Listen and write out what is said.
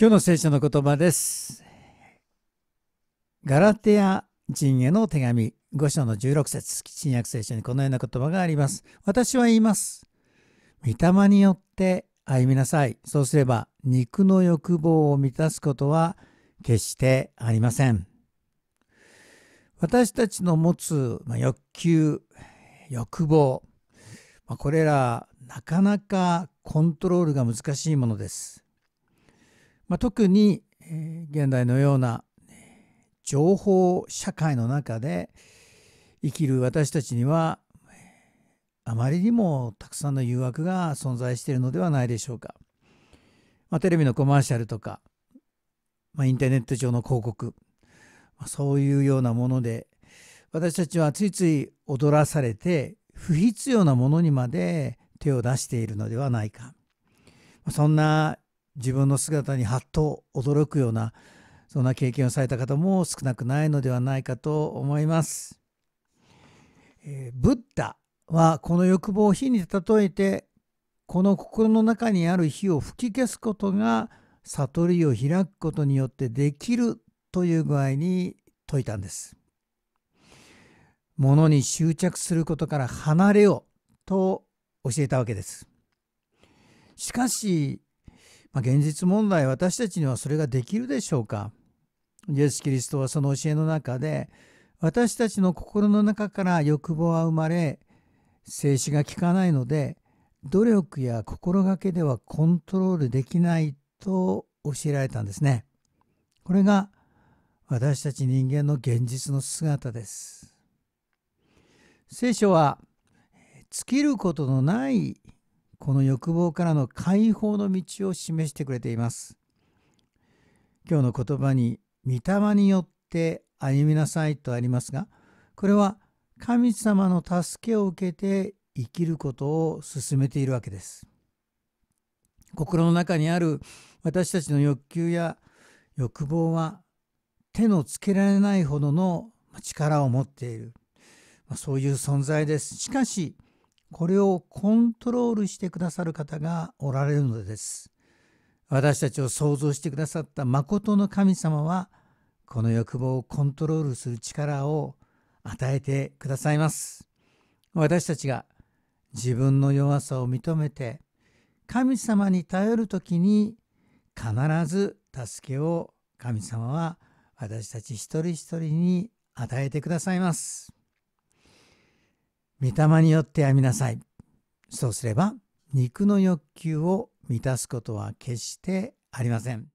今日の聖書の言葉です。ガラテヤ人への手紙5章の16節新約聖書にこのような言葉があります。私は言います。御霊によって歩みなさい。そうすれば肉の欲望を満たすことは決してありません。私たちの持つま欲求、欲望、まこれらなかなかコントロールが難しいものです。まあ、特に、え現代のような情報社会の中で生きる私たちにはあまりにもたくさんの誘惑が存在しているのではないでしょうか。まあ、テレビのコマーシャルとか、まあ、インターネット上の広告、まあ、そういうようなもので私たちはついつい踊らされて不必要なものにまで手を出しているのではないかそんな自分の姿にはっと驚くようなそんな経験をされた方も少なくないのではないかと思います。えー、ブッダはこの欲望を火に例えてこの心の中にある火を吹き消すことが悟りを開くことによってできるという具合に説いたんです。物に執着することから離れよと教えたわけです。しかしまあ、現実問題私たちにはそれができるでしょうかイエス・キリストはその教えの中で私たちの心の中から欲望は生まれ静止が効かないので努力や心がけではコントロールできないと教えられたんですね。これが私たち人間の現実の姿です。聖書は尽きることのないこの欲望からの解放の道を示してくれています今日の言葉に「御霊によって歩みなさい」とありますがこれは神様の助けを受けて生きることを進めているわけです心の中にある私たちの欲求や欲望は手のつけられないほどの力を持っている、まそういう存在ですしかしこれをコントロールしてくださる方がおられるのです私たちを創造してくださった真の神様はこの欲望をコントロールする力を与えてくださいます私たちが自分の弱さを認めて神様に頼るときに必ず助けを神様は私たち一人一人に与えてくださいます。御霊によってやみなさい。そうすれば、肉の欲求を満たすことは決してありません。